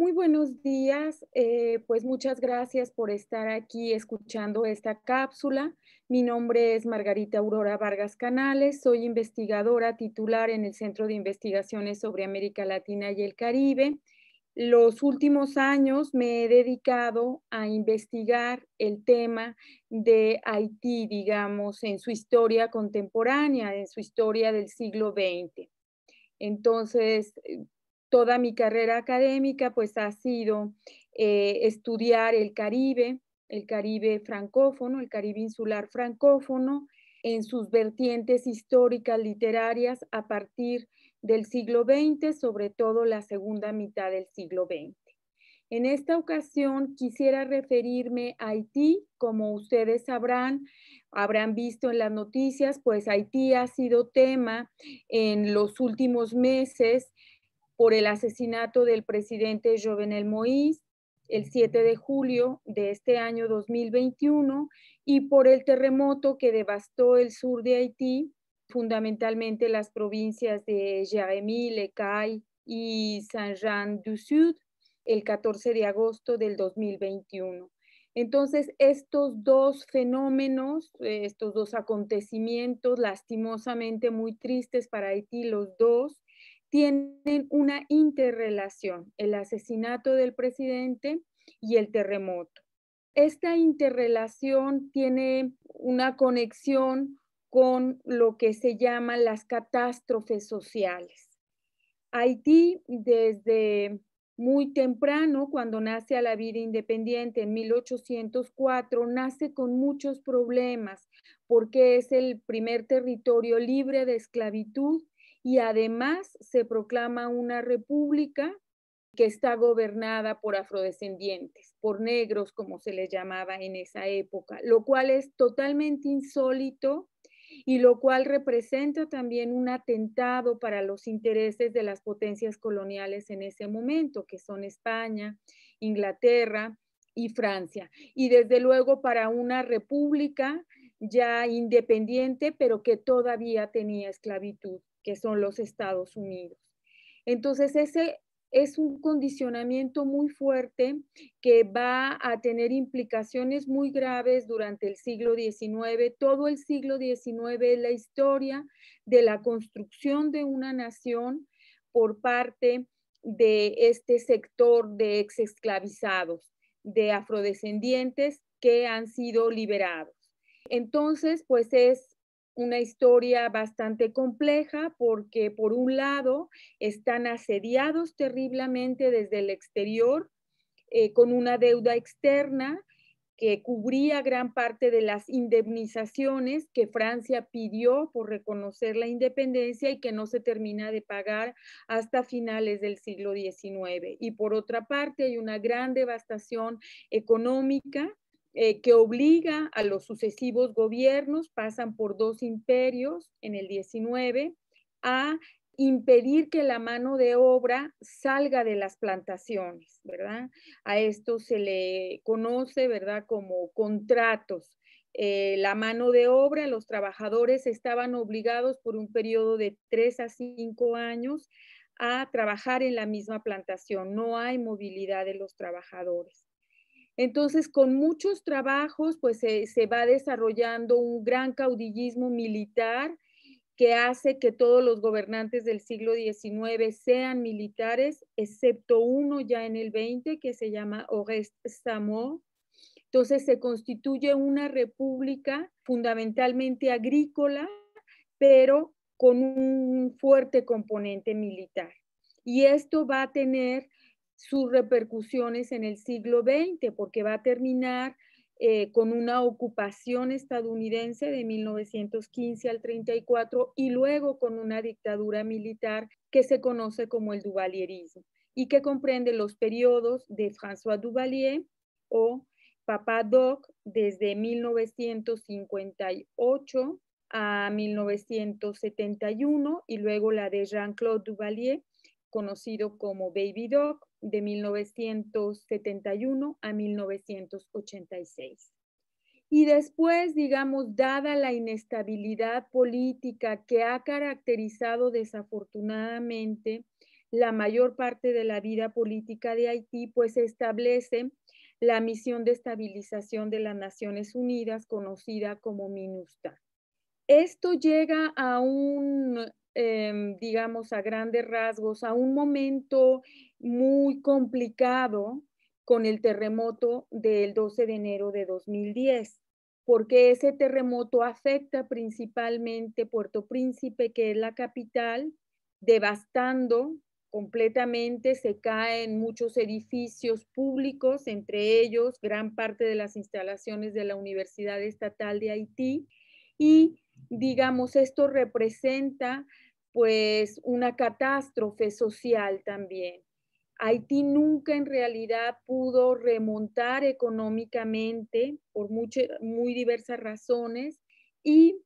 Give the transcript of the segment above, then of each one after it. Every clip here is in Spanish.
Muy buenos días, eh, pues muchas gracias por estar aquí escuchando esta cápsula. Mi nombre es Margarita Aurora Vargas Canales, soy investigadora titular en el Centro de Investigaciones sobre América Latina y el Caribe. Los últimos años me he dedicado a investigar el tema de Haití, digamos, en su historia contemporánea, en su historia del siglo XX. Entonces, toda mi carrera académica pues ha sido eh, estudiar el Caribe, el Caribe francófono, el Caribe insular francófono, en sus vertientes históricas, literarias, a partir del siglo XX, sobre todo la segunda mitad del siglo XX. En esta ocasión quisiera referirme a Haití, como ustedes sabrán, habrán visto en las noticias, pues Haití ha sido tema en los últimos meses por el asesinato del presidente Jovenel Moïse el 7 de julio de este año 2021 y por el terremoto que devastó el sur de Haití, fundamentalmente las provincias de Le Lecay y Saint-Jean-du-Sud el 14 de agosto del 2021. Entonces, estos dos fenómenos, eh, estos dos acontecimientos lastimosamente muy tristes para Haití, los dos, tienen una interrelación, el asesinato del presidente y el terremoto. Esta interrelación tiene una conexión con lo que se llaman las catástrofes sociales. Haití desde muy temprano, cuando nace a la vida independiente en 1804, nace con muchos problemas porque es el primer territorio libre de esclavitud y además se proclama una república que está gobernada por afrodescendientes, por negros, como se les llamaba en esa época, lo cual es totalmente insólito y lo cual representa también un atentado para los intereses de las potencias coloniales en ese momento, que son España, Inglaterra y Francia. Y desde luego para una república ya independiente, pero que todavía tenía esclavitud, que son los Estados Unidos. Entonces, ese es un condicionamiento muy fuerte que va a tener implicaciones muy graves durante el siglo XIX. Todo el siglo XIX es la historia de la construcción de una nación por parte de este sector de exesclavizados, de afrodescendientes que han sido liberados. Entonces, pues es una historia bastante compleja porque por un lado están asediados terriblemente desde el exterior eh, con una deuda externa que cubría gran parte de las indemnizaciones que Francia pidió por reconocer la independencia y que no se termina de pagar hasta finales del siglo XIX. Y por otra parte, hay una gran devastación económica eh, que obliga a los sucesivos gobiernos, pasan por dos imperios en el 19, a impedir que la mano de obra salga de las plantaciones, ¿verdad? A esto se le conoce, ¿verdad?, como contratos. Eh, la mano de obra, los trabajadores estaban obligados por un periodo de tres a cinco años a trabajar en la misma plantación. No hay movilidad de los trabajadores. Entonces, con muchos trabajos, pues se, va desarrollando un gran caudillismo militar que hace que todos los gobernantes del siglo XIX sean militares, excepto uno ya en el XX, que se llama Orest Samo. Entonces se constituye una república fundamentalmente agrícola, pero con un fuerte componente militar. Y esto va a tener sus repercusiones en el siglo XX, porque va a terminar eh, con una ocupación estadounidense de 1915 al 34 y luego con una dictadura militar que se conoce como el duvalierismo y que comprende los periodos de François Duvalier o Papa Doc desde 1958 a 1971 y luego la de Jean-Claude Duvalier, conocido como Baby Doc, de 1971 a 1986. Y después, digamos, dada la inestabilidad política que ha caracterizado desafortunadamente la mayor parte de la vida política de Haití, pues se establece la misión de estabilización de las Naciones Unidas, conocida como MINUSTA. Esto llega a un Em, digamos, a grandes rasgos, a un momento muy complicado con el terremoto del 12 de enero de 2010, porque ese terremoto afecta principalmente Puerto Príncipe, que es la capital, devastando completamente, se caen muchos edificios públicos, entre ellos gran parte de las instalaciones de la Universidad Estatal de Haití, y digamos, esto representa pues una catástrofe social también. Haití nunca en realidad pudo remontar económicamente por muchas, muy diversas razones y,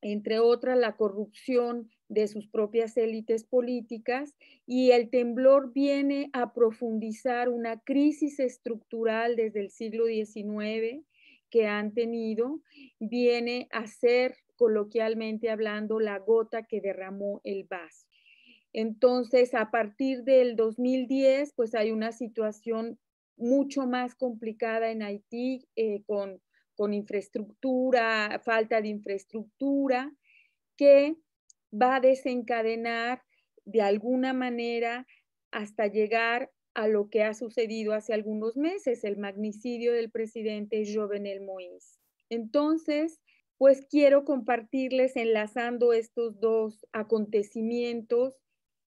entre otras, la corrupción de sus propias élites políticas y el temblor viene a profundizar una crisis estructural desde el siglo XIX que han tenido, viene a ser coloquialmente hablando, la gota que derramó el vaso. Entonces, a partir del 2010, pues hay una situación mucho más complicada en Haití eh, con, con infraestructura, falta de infraestructura, que va a desencadenar de alguna manera hasta llegar a lo que ha sucedido hace algunos meses, el magnicidio del presidente Jovenel Moïse. Entonces, pues quiero compartirles enlazando estos dos acontecimientos,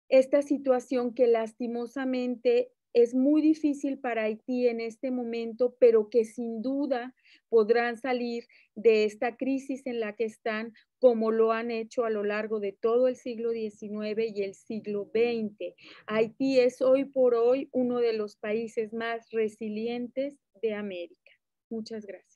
esta situación que lastimosamente es muy difícil para Haití en este momento, pero que sin duda podrán salir de esta crisis en la que están, como lo han hecho a lo largo de todo el siglo XIX y el siglo XX. Haití es hoy por hoy uno de los países más resilientes de América. Muchas gracias.